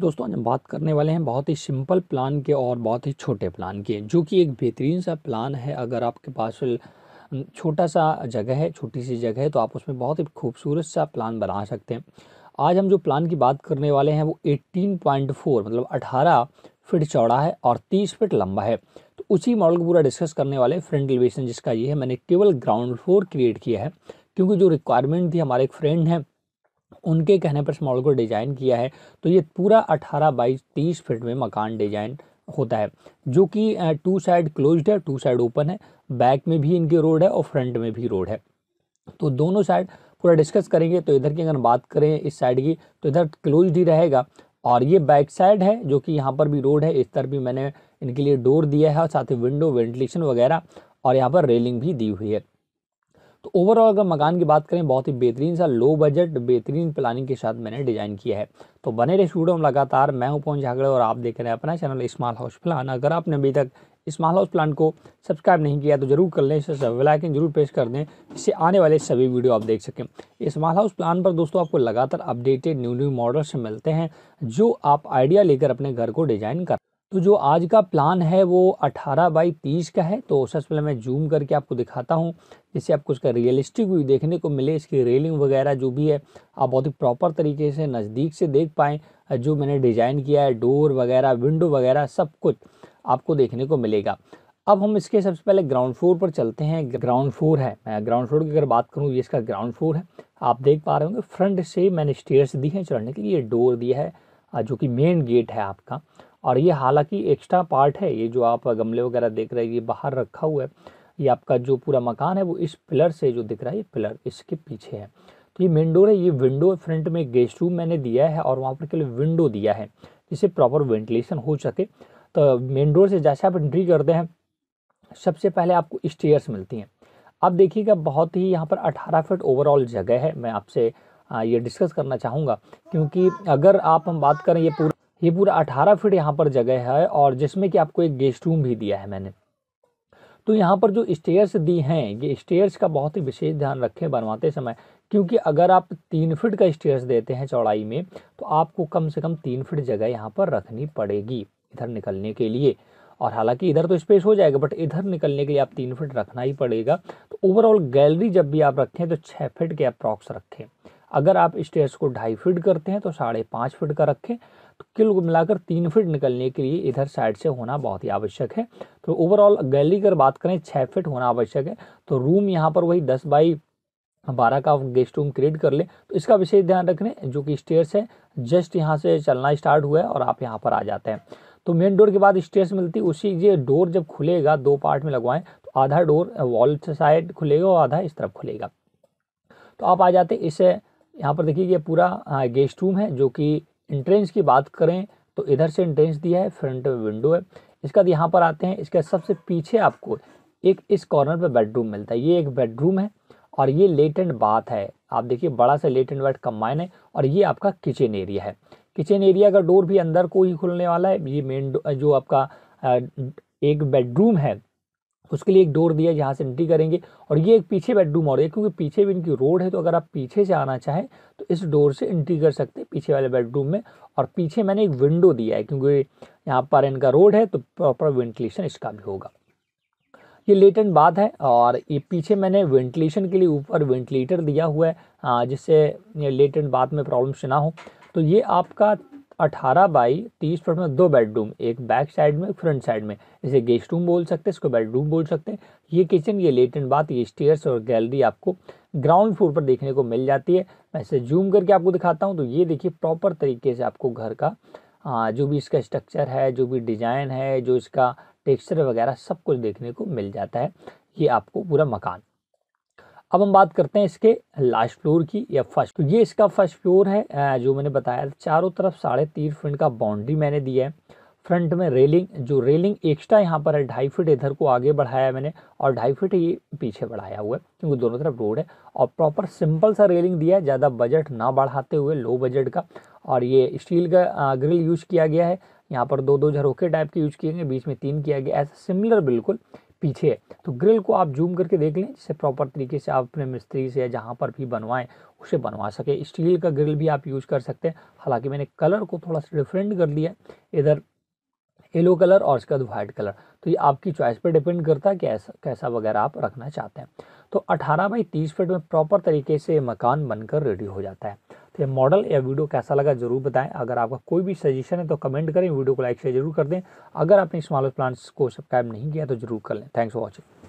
दोस्तों आज हम बात करने वाले हैं बहुत ही सिंपल प्लान के और बहुत ही छोटे प्लान के जो कि एक बेहतरीन सा प्लान है अगर आपके पास छोटा सा जगह है छोटी सी जगह है तो आप उसमें बहुत ही खूबसूरत सा प्लान बना सकते हैं आज हम जो प्लान की बात करने वाले हैं वो 18.4 मतलब 18 फीट चौड़ा है और 30 फीट लंबा है तो उसी मॉडल को पूरा डिस्कस करने वाले फ्रंट एलिवेशन जिसका ये है मैंने केवल ग्राउंड फ्लोर क्रिएट किया है क्योंकि जो रिक्वायरमेंट थी हमारे एक फ्रेंड हैं उनके कहने पर इस मॉडल को डिज़ाइन किया है तो ये पूरा अठारह बाई तीस फिट में मकान डिज़ाइन होता है जो कि टू साइड क्लोज्ड है टू साइड ओपन है बैक में भी इनके रोड है और फ्रंट में भी रोड है तो दोनों साइड पूरा डिस्कस करेंगे तो इधर की अगर बात करें इस साइड की तो इधर क्लोज ही रहेगा और ये बैक साइड है जो कि यहाँ पर भी रोड है इस तरफ भी मैंने इनके लिए डोर दिया है और साथ ही विंडो वेंटिलेशन वगैरह और यहाँ पर रेलिंग भी दी हुई है तो ओवरऑल अगर मकान की बात करें बहुत ही बेहतरीन सा लो बजट बेहतरीन प्लानिंग के साथ मैंने डिज़ाइन किया है तो बने रहे स्टूडियो में लगातार मैं हूं पवन झागड़े और आप देख रहे हैं अपना चैनल स्मॉल हाउस प्लान अगर आपने अभी तक स्मॉल हाउस प्लान को सब्सक्राइब नहीं किया तो जरूर कर लें इसे बेलाइकन जरूर प्रेस कर दें इससे आने वाले सभी वीडियो आप देख सकें स्मॉल हाउस प्लान पर दोस्तों आपको लगातार अपडेटेड न्यू न्यू मॉडल्स मिलते हैं जो आप आइडिया लेकर अपने घर को डिजाइन कर तो जो आज का प्लान है वो 18 बाई 30 का है तो सबसे पहले मैं जूम करके आपको दिखाता हूँ जिससे आपको उसका रियलिस्टिक व्यू देखने को मिले इसकी रेलिंग वगैरह जो भी है आप बहुत ही प्रॉपर तरीके से नज़दीक से देख पाएँ जो मैंने डिज़ाइन किया है डोर वगैरह विंडो वगैरह सब कुछ आपको देखने को मिलेगा अब हम इसके सबसे पहले ग्राउंड फ्लोर पर चलते हैं ग्राउंड फ्लोर है मैं ग्राउंड फ्लोर की अगर बात करूँ ये इसका ग्राउंड फ्लोर है आप देख पा रहे होंगे फ्रंट से मैंने स्टेयर्स दी हैं चढ़ने के लिए डोर दिया है जो कि मेन गेट है आपका और ये हालांकि एक्स्ट्रा पार्ट है ये जो आप गमले वगैरह देख रहे हैं ये बाहर रखा हुआ है ये आपका जो पूरा मकान है वो इस पिलर से जो दिख रहा है ये पिलर इसके पीछे है तो ये मेन डोर है ये विंडो फ्रंट में गेस्ट रूम मैंने दिया है और वहाँ पर के लिए विंडो दिया है जिससे प्रॉपर वेंटिलेशन हो सके तो मेन डोर से जैसे आप एंट्री करते हैं सबसे पहले आपको स्टेयर्स मिलती हैं अब देखिएगा बहुत ही यहाँ पर 18 फीट ओवरऑल जगह है मैं आपसे ये डिस्कस करना चाहूँगा क्योंकि अगर आप हम बात करें ये पूरा ये पूरा अठारह फीट यहाँ पर जगह है और जिसमें कि आपको एक गेस्ट रूम भी दिया है मैंने तो यहाँ पर जो स्टेयर्स दी हैं ये स्टेयर्स का बहुत ही विशेष ध्यान रखें बनवाते समय क्योंकि अगर आप तीन फीट का स्टेयर्स देते हैं चौड़ाई में तो आपको कम से कम तीन फीट जगह यहाँ पर रखनी पड़ेगी इधर निकलने के लिए और हालांकि इधर तो स्पेस हो जाएगा बट इधर निकलने के लिए आप तीन फीट रखना ही पड़ेगा तो ओवरऑल गैलरी जब भी आप रखें तो छः फिट के अप्रॉक्स रखें अगर आप स्टेयर्स को ढाई फिट करते हैं तो साढ़े पाँच फिट का रखें किल को मिलाकर तीन फीट निकलने के लिए इधर साइड से होना बहुत ही आवश्यक है तो ओवरऑल गैली अगर बात करें छः फिट होना आवश्यक है तो रूम यहाँ पर वही दस बाई बारह का गेस्ट रूम क्रिएट कर ले तो इसका विशेष ध्यान रखने जो कि स्टेयर्स है जस्ट यहाँ से चलना स्टार्ट हुआ है और आप यहाँ पर आ जाते हैं तो मेन डोर के बाद स्टेयर्स मिलती उसी ये डोर जब खुलेगा दो पार्ट में लगवाएं तो आधा डोर वॉल साइड खुलेगा और आधा इस तरफ खुलेगा तो आप आ जाते इसे यहाँ पर देखिए ये पूरा गेस्ट हाँ, रूम है जो कि इंट्रेंस की बात करें तो इधर से इंट्रेंस दिया है फ्रंट में विंडो है इसके बाद यहाँ पर आते हैं इसके सबसे पीछे आपको एक इस कॉर्नर पर बेडरूम मिलता है ये एक बेडरूम है और ये लेट एंड बाथ है आप देखिए बड़ा सा लेट एंड वाइट कम्बाइन है और ये आपका किचन एरिया है किचन एरिया का डोर भी अंदर को ही खुलने वाला है ये मेन जो आपका एक बेडरूम है उसके लिए एक डोर दिया जहाँ से एंट्री करेंगे और ये एक पीछे बेडरूम और है क्योंकि पीछे भी इनकी रोड है तो अगर आप पीछे से आना चाहें इस डोर से एंट्री कर सकते हैं पीछे वाले बेडरूम में और पीछे मैंने एक विंडो दिया है क्योंकि यहाँ पर इनका रोड है तो प्रॉपर वेंटिलेशन इसका भी होगा ये लेटेंट बात है और ये पीछे मैंने वेंटिलेशन के लिए ऊपर वेंटिलेटर दिया हुआ है जिससे लेटेंट बात में से ना हो तो ये आपका 18 बाई 30 फुट में दो बेडरूम एक बैक साइड में फ्रंट साइड में इसे गेस्ट रूम बोल सकते हैं इसको बेडरूम बोल सकते हैं ये किचन ये लेटेंट बात ये स्टेयर्स और गैलरी आपको ग्राउंड फ्लोर पर देखने को मिल जाती है मैं इसे जूम करके आपको दिखाता हूँ तो ये देखिए प्रॉपर तरीके से आपको घर का जो भी इसका स्ट्रक्चर है जो भी डिज़ाइन है जो इसका टेक्सचर वगैरह सब कुछ देखने को मिल जाता है ये आपको पूरा मकान अब हम बात करते हैं इसके लास्ट फ्लोर की या फर्स्ट ये इसका फर्स्ट फ्लोर है जो मैंने बताया चारों तरफ साढ़े तीन फिट का बाउंड्री मैंने दी है फ्रंट में रेलिंग जो रेलिंग एक्स्ट्रा यहाँ पर है ढाई फीट इधर को आगे बढ़ाया मैंने और ढाई फीट ये पीछे बढ़ाया हुआ है क्योंकि दोनों तरफ रोड है और प्रॉपर सिंपल सा रेलिंग दिया है ज़्यादा बजट ना बढ़ाते हुए लो बजट का और ये स्टील का ग्रिल यूज किया गया है यहाँ पर दो दो झरोके टाइप के यूज किए गए बीच में तीन किया गया ऐसा सिमिलर बिल्कुल पीछे है तो ग्रिल को आप जूम करके देख लें जिससे प्रॉपर तरीके से आप अपने मिस्त्री से या जहाँ पर भी बनवाएं उसे बनवा सके स्टील का ग्रिल भी आप यूज़ कर सकते हैं हालांकि मैंने कलर को थोड़ा सा डिफरेंट कर लिया इधर येलो कलर और उसके बाद व्हाइट कलर तो ये आपकी चॉइस पर डिपेंड करता है कि ऐसा कैसा वगैरह आप रखना चाहते हैं तो 18 बाई 30 फीट में प्रॉपर तरीके से मकान बनकर रेडी हो जाता है तो ये मॉडल या वीडियो कैसा लगा जरूर बताएं अगर आपका कोई भी सजेशन है तो कमेंट करें वीडियो को लाइक शेयर जरूर कर दें अगर आपने स्मॉल प्लांट्स को सब्सक्राइब नहीं किया तो जरूर कर लें थैंक्स फॉर वॉचिंग